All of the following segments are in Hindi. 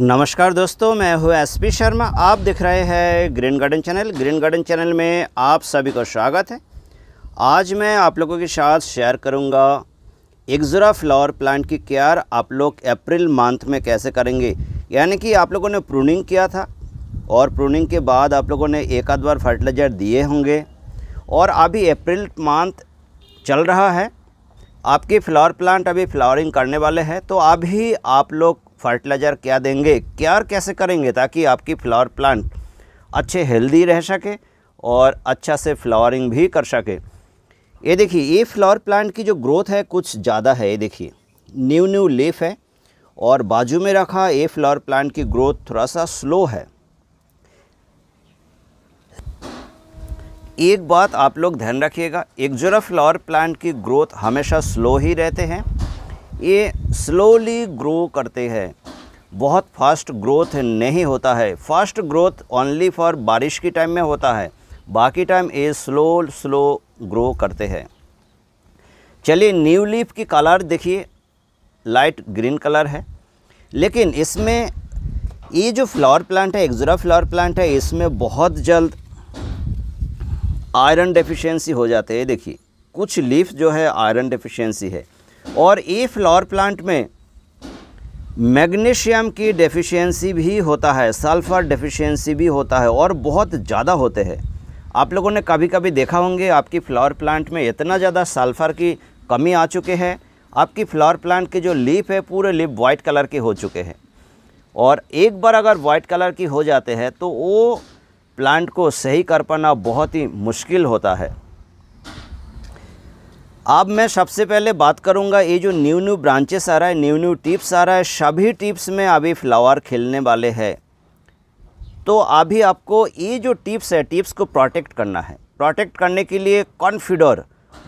नमस्कार दोस्तों मैं एस एसपी शर्मा आप देख रहे हैं green garden channel green garden channel में आप सभी का स्वागत है आज मैं आप लोगों के साथ शेयर करूंगा एग्जरा फ्लावर प्लांट की केयर आप लोग अप्रैल मंथ में कैसे करेंगे यानी कि आप लोगों ने प्रूनिंग किया था और प्रूनिंग के बाद आप लोगों ने एक आध बार फर्टिलाइज़र दिए होंगे और अभी अप्रैल मंथ चल रहा है आपके फ्लावर प्लांट अभी फ्लावरिंग करने वाले हैं तो अभी आप लोग फर्टिलाइज़र क्या देंगे क्या और कैसे करेंगे ताकि आपकी फ्लावर प्लांट अच्छे हेल्दी रह सके और अच्छा से फ्लावरिंग भी कर सके ये देखिए ये फ्लावर प्लांट की जो ग्रोथ है कुछ ज़्यादा है ये देखिए न्यू न्यू लीफ है और बाजू में रखा ये फ्लावर प्लांट की ग्रोथ थोड़ा सा स्लो है एक बात आप लोग ध्यान रखिएगा एक जोरा फ्लावर प्लांट की ग्रोथ हमेशा स्लो ही रहते हैं ये स्लोली ग्रो करते हैं बहुत फास्ट ग्रोथ नहीं होता है फास्ट ग्रोथ ओनली फॉर बारिश के टाइम में होता है बाकी टाइम ये स्लो स्लो ग्रो करते हैं चलिए न्यू लीफ की कलर देखिए लाइट ग्रीन कलर है लेकिन इसमें ये जो फ्लावर प्लांट है एक्जरा फ्लावर प्लांट है इसमें बहुत जल्द आयरन डेफिशिएंसी हो जाते हैं देखिए कुछ लीफ जो है आयरन डेफिशिएंसी है और ए फ्लावर प्लांट में मैग्नीशियम की डेफिशिएंसी भी होता है सल्फ़र डेफिशिएंसी भी होता है और बहुत ज़्यादा होते हैं आप लोगों ने कभी कभी देखा होंगे आपकी फ्लावर प्लांट में इतना ज़्यादा सल्फ़र की कमी आ चुके हैं आपकी फ्लावर प्लांट की जो लीप है पूरे लीप वाइट कलर के हो चुके हैं और एक बार अगर वाइट कलर की हो जाते हैं तो वो प्लांट को सही कर पाना बहुत ही मुश्किल होता है अब मैं सबसे पहले बात करूंगा ये जो न्यू न्यू ब्रांचेस आ रहा है न्यू न्यू टिप्स आ रहा है सभी टिप्स में अभी फ्लावर खेलने वाले हैं तो अभी आपको ये जो टिप्स है टिप्स को प्रोटेक्ट करना है प्रोटेक्ट करने के लिए कॉन्फिडोर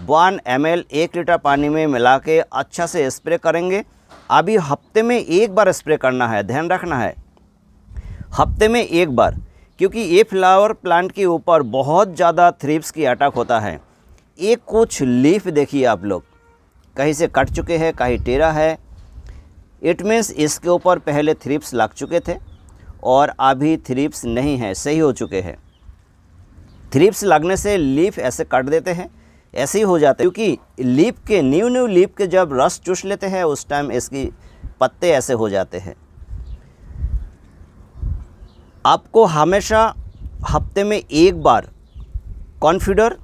वन एम एक लीटर पानी में मिला के अच्छा से स्प्रे करेंगे अभी हफ्ते में एक बार स्प्रे करना है ध्यान रखना है हफ्ते में एक बार क्योंकि ये फ्लावर प्लांट के ऊपर बहुत ज़्यादा थ्रिप्स की अटैक होता है एक कुछ लीफ देखिए आप लोग कहीं से कट चुके हैं कहीं टेरा है इट मीन्स इसके ऊपर पहले थ्रिप्स लग चुके थे और अभी थ्रिप्स नहीं है सही हो चुके हैं थ्रिप्स लगने से लीफ ऐसे कट देते हैं ऐसे ही हो जाते हैं क्योंकि लीफ के न्यू न्यू लीफ के जब रस चूस लेते हैं उस टाइम इसकी पत्ते ऐसे हो जाते हैं आपको हमेशा हफ्ते में एक बार कॉन्फिडर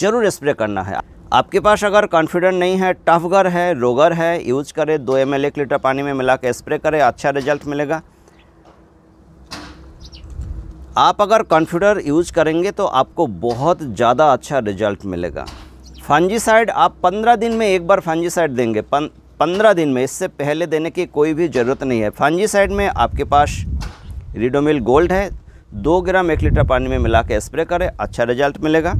ज़रूर स्प्रे करना है आपके पास अगर कॉन्फिडेंट नहीं है टफगर है रोगर है यूज करें दो एम एल एक लीटर पानी में मिला के स्प्रे करें अच्छा रिजल्ट मिलेगा आप अगर कॉन्फ्यूडर यूज करेंगे तो आपको बहुत ज़्यादा अच्छा रिजल्ट मिलेगा फंजीसाइड आप पंद्रह दिन में एक बार फंजीसाइड देंगे पन, पंद्रह दिन में इससे पहले देने की कोई भी ज़रूरत नहीं है फंजीसाइड में आपके पास रिडोमिल गोल्ड है दो ग्राम एक लीटर पानी में मिला के स्प्रे करें अच्छा रिजल्ट मिलेगा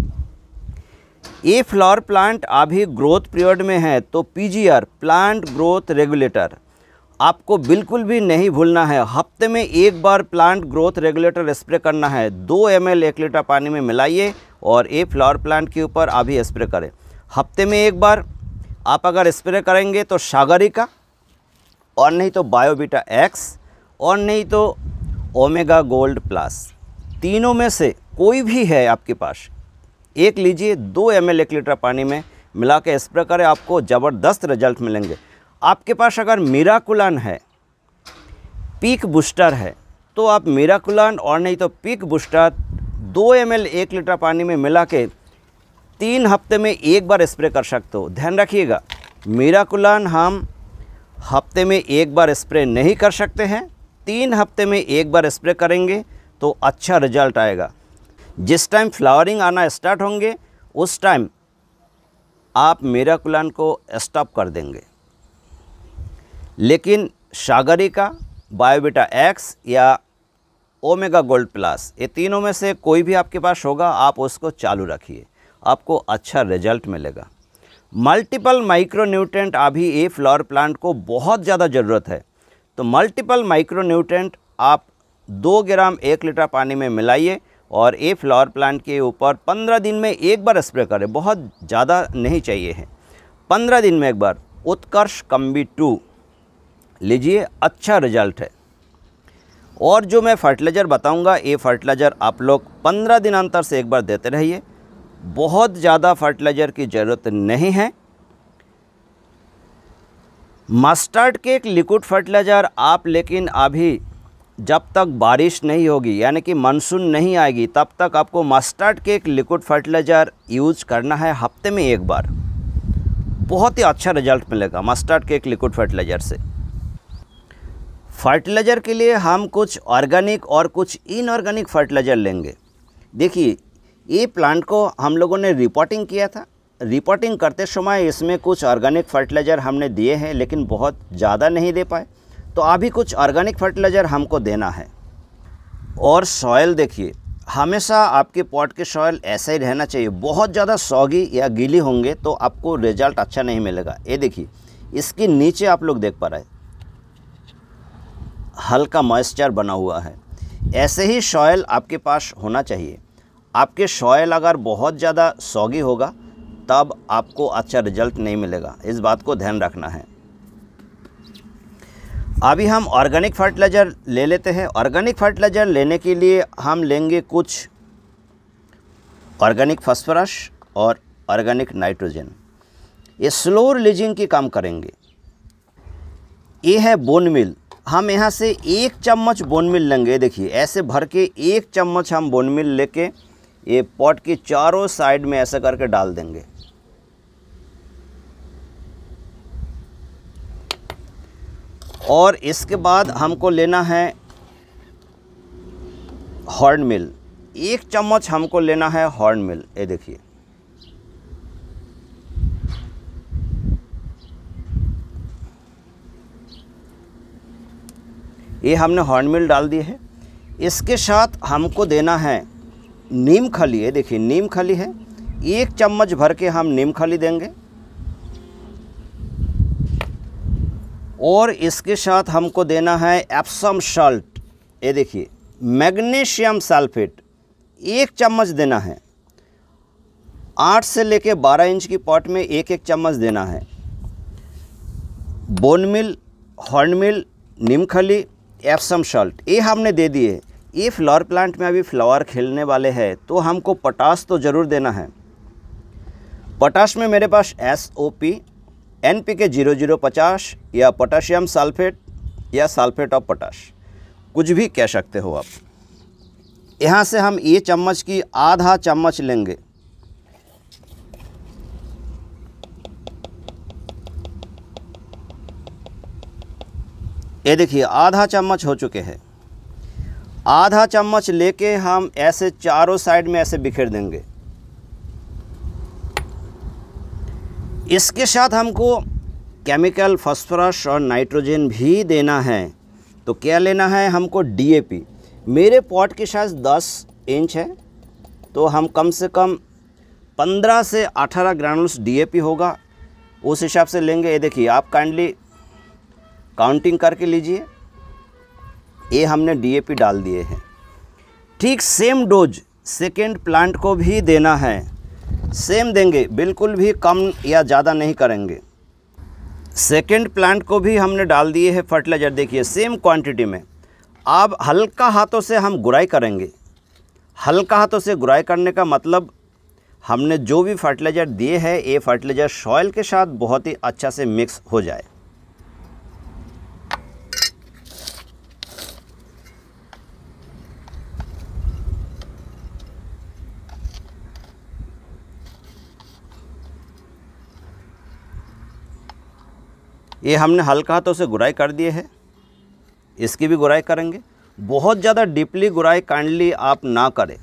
ये फ्लावर प्लांट अभी ग्रोथ पीरियड में है तो पीजीआर प्लांट ग्रोथ रेगुलेटर आपको बिल्कुल भी नहीं भूलना है हफ्ते में एक बार प्लांट ग्रोथ रेगुलेटर स्प्रे करना है दो एम एल एक लीटर पानी में मिलाइए और ये फ्लावर प्लांट के ऊपर अभी स्प्रे करें हफ्ते में एक बार आप अगर स्प्रे करेंगे तो सागरिका और नहीं तो बायोबीटा एक्स और नहीं तो ओमेगा गोल्ड प्लस तीनों में से कोई भी है आपके पास एक लीजिए दो एम एल एक लीटर पानी में मिला के स्प्रे करें आपको ज़बरदस्त रिजल्ट मिलेंगे आपके पास अगर मीराकुलान है पीक बूस्टर है तो आप मीराकुलान और नहीं तो पीक बूस्टर दो एम एल एक लीटर पानी में मिला के तीन हफ्ते में एक बार स्प्रे कर सकते हो ध्यान रखिएगा मीराकुलान हम हफ्ते में एक बार स्प्रे नहीं कर सकते हैं तीन हफ्ते में एक बार स्प्रे करेंगे तो अच्छा रिजल्ट आएगा जिस टाइम फ्लावरिंग आना स्टार्ट होंगे उस टाइम आप मेरा कुलान को स्टॉप कर देंगे लेकिन सागरिका बायोबेटा एक्स या ओमेगा गोल्ड प्लस ये तीनों में से कोई भी आपके पास होगा आप उसको चालू रखिए आपको अच्छा रिजल्ट मिलेगा मल्टीपल माइक्रो न्यूट्रेंट अभी ये फ्लावर प्लांट को बहुत ज़्यादा ज़रूरत है तो मल्टीपल माइक्रो न्यूट्रेंट आप दो ग्राम एक लीटर पानी में मिलाइए और ये फ्लावर प्लांट के ऊपर 15 दिन में एक बार स्प्रे करें बहुत ज़्यादा नहीं चाहिए है 15 दिन में एक बार उत्कर्ष कम्बी टू लीजिए अच्छा रिजल्ट है और जो मैं फर्टिलाइज़र बताऊंगा ये फर्टिलाइज़र आप लोग 15 दिन अंतर से एक बार देते रहिए बहुत ज़्यादा फर्टिलाइज़र की ज़रूरत नहीं है मस्टर्ड के एक लिक्विड फर्टिलाइज़र आप लेकिन अभी जब तक बारिश नहीं होगी यानी कि मानसून नहीं आएगी तब तक आपको मस्टर्ड के एक लिक्विड फर्टिलाइज़र यूज करना है हफ्ते में एक बार बहुत ही अच्छा रिजल्ट मिलेगा मस्टर्ड के एक लिक्विड फर्टिलाइज़र से फर्टिलाइज़र के लिए हम कुछ ऑर्गेनिक और कुछ इनऑर्गेनिक फर्टिलाइज़र लेंगे देखिए ये प्लांट को हम लोगों ने रिपोर्टिंग किया था रिपोर्टिंग करते समय इसमें कुछ ऑर्गेनिक फर्टिलाइज़र हमने दिए हैं लेकिन बहुत ज़्यादा नहीं दे पाए तो अभी कुछ ऑर्गेनिक फर्टिलाइज़र हमको देना है और सॉयल देखिए हमेशा आपके पॉट के सॉयल ऐसा ही रहना चाहिए बहुत ज़्यादा सौगी या गीली होंगे तो आपको रिजल्ट अच्छा नहीं मिलेगा ये देखिए इसके नीचे आप लोग देख पा रहे हल्का मॉइस्चर बना हुआ है ऐसे ही सॉयल आपके पास होना चाहिए आपके सॉयल अगर बहुत ज़्यादा सौगी होगा तब आपको अच्छा रिजल्ट नहीं मिलेगा इस बात को ध्यान रखना है अभी हम ऑर्गेनिक फर्टिलाइज़र ले लेते हैं ऑर्गेनिक फर्टिलाइज़र लेने के लिए हम लेंगे कुछ ऑर्गेनिक फॉस्फोरस और ऑर्गेनिक नाइट्रोजन ये स्लो रिलीजिंग की काम करेंगे ये है बोन मिल हम यहाँ से एक चम्मच बोन मिल लेंगे देखिए ऐसे भर के एक चम्मच हम बोन मिल लेके ये पॉट के चारों साइड में ऐसा करके डाल देंगे और इसके बाद हमको लेना है हॉर्न मिल एक चम्मच हमको लेना है हॉर्न मिल ये देखिए ये हमने हॉर्न मिल डाल दिए है इसके साथ हमको देना है नीम खली है देखिए नीम खली है एक चम्मच भर के हम नीम खली देंगे और इसके साथ हमको देना है एप्सम सॉल्ट ये देखिए मैग्नीशियम सल्फेट एक चम्मच देना है आठ से लेके बारह इंच की पॉट में एक एक चम्मच देना है बोन मिल हॉर्न मिल निमखली एप्सम सॉल्ट ये हमने दे दिए ये फ्लावर प्लांट में अभी फ्लावर खिलने वाले हैं तो हमको पटास तो ज़रूर देना है पटाश में मेरे पास S O P N P K zero zero पचास या पोटाशियम सल्फेट या सल्फेट ऑफ पोटाश कुछ भी कह सकते हो आप यहाँ से हम ये चम्मच की आधा चम्मच लेंगे ये देखिए आधा चम्मच हो चुके हैं आधा चम्मच लेके हम ऐसे चारों साइड में ऐसे बिखेर देंगे इसके साथ हमको केमिकल फास्फोरस और नाइट्रोजन भी देना है तो क्या लेना है हमको डीएपी मेरे पॉट की साइज 10 इंच है तो हम कम से कम 15 से 18 ग्रानुल्स डीएपी होगा उस हिसाब से लेंगे ये देखिए आप काइंडली काउंटिंग करके लीजिए ये हमने डीएपी डाल दिए हैं ठीक सेम डोज सेकेंड प्लांट को भी देना है सेम देंगे बिल्कुल भी कम या ज़्यादा नहीं करेंगे सेकेंड प्लांट को भी हमने डाल दिए है फर्टिलाइज़र देखिए सेम क्वांटिटी में अब हल्का हाथों से हम गुराई करेंगे हल्का हाथों से गुराई करने का मतलब हमने जो भी फर्टिलाइज़र दिए है ये फर्टिलाइज़र सॉयल के साथ बहुत ही अच्छा से मिक्स हो जाए ये हमने हल्का तो उसे गुराई कर दिए है इसकी भी गुराई करेंगे बहुत ज़्यादा डीपली गुराई काइंडली आप ना करें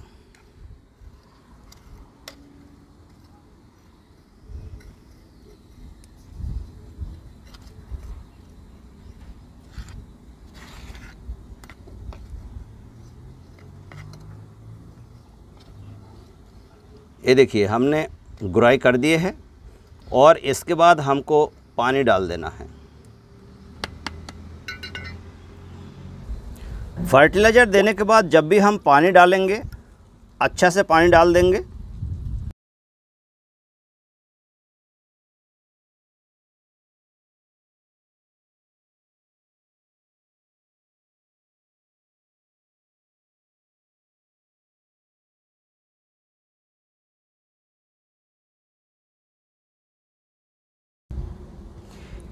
ये देखिए हमने गुराई कर दिए है और इसके बाद हमको पानी डाल देना है फर्टिलाइज़र देने के बाद जब भी हम पानी डालेंगे अच्छा से पानी डाल देंगे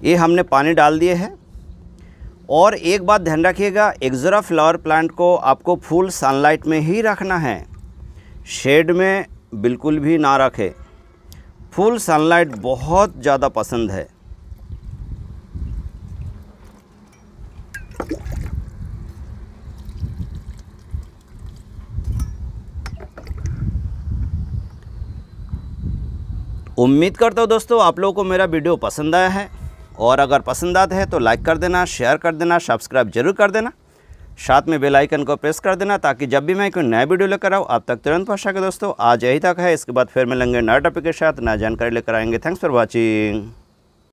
ये हमने पानी डाल दिए हैं और एक बात ध्यान रखिएगा एक्जरा फ्लावर प्लांट को आपको फुल सनलाइट में ही रखना है शेड में बिल्कुल भी ना रखें फुल सनलाइट बहुत ज़्यादा पसंद है उम्मीद करता हूँ दोस्तों आप लोगों को मेरा वीडियो पसंद आया है और अगर पसंद आते हैं तो लाइक कर देना शेयर कर देना सब्सक्राइब जरूर कर देना साथ में बेल आइकन को प्रेस कर देना ताकि जब भी मैं कोई नया वीडियो लेकर आऊँ आप तक तुरंत पहुँच सके दोस्तों आज यही तक है इसके बाद फिर मिलेंगे नए टॉपिक के साथ नया जानकारी लेकर आएंगे थैंक्स फॉर वॉचिंग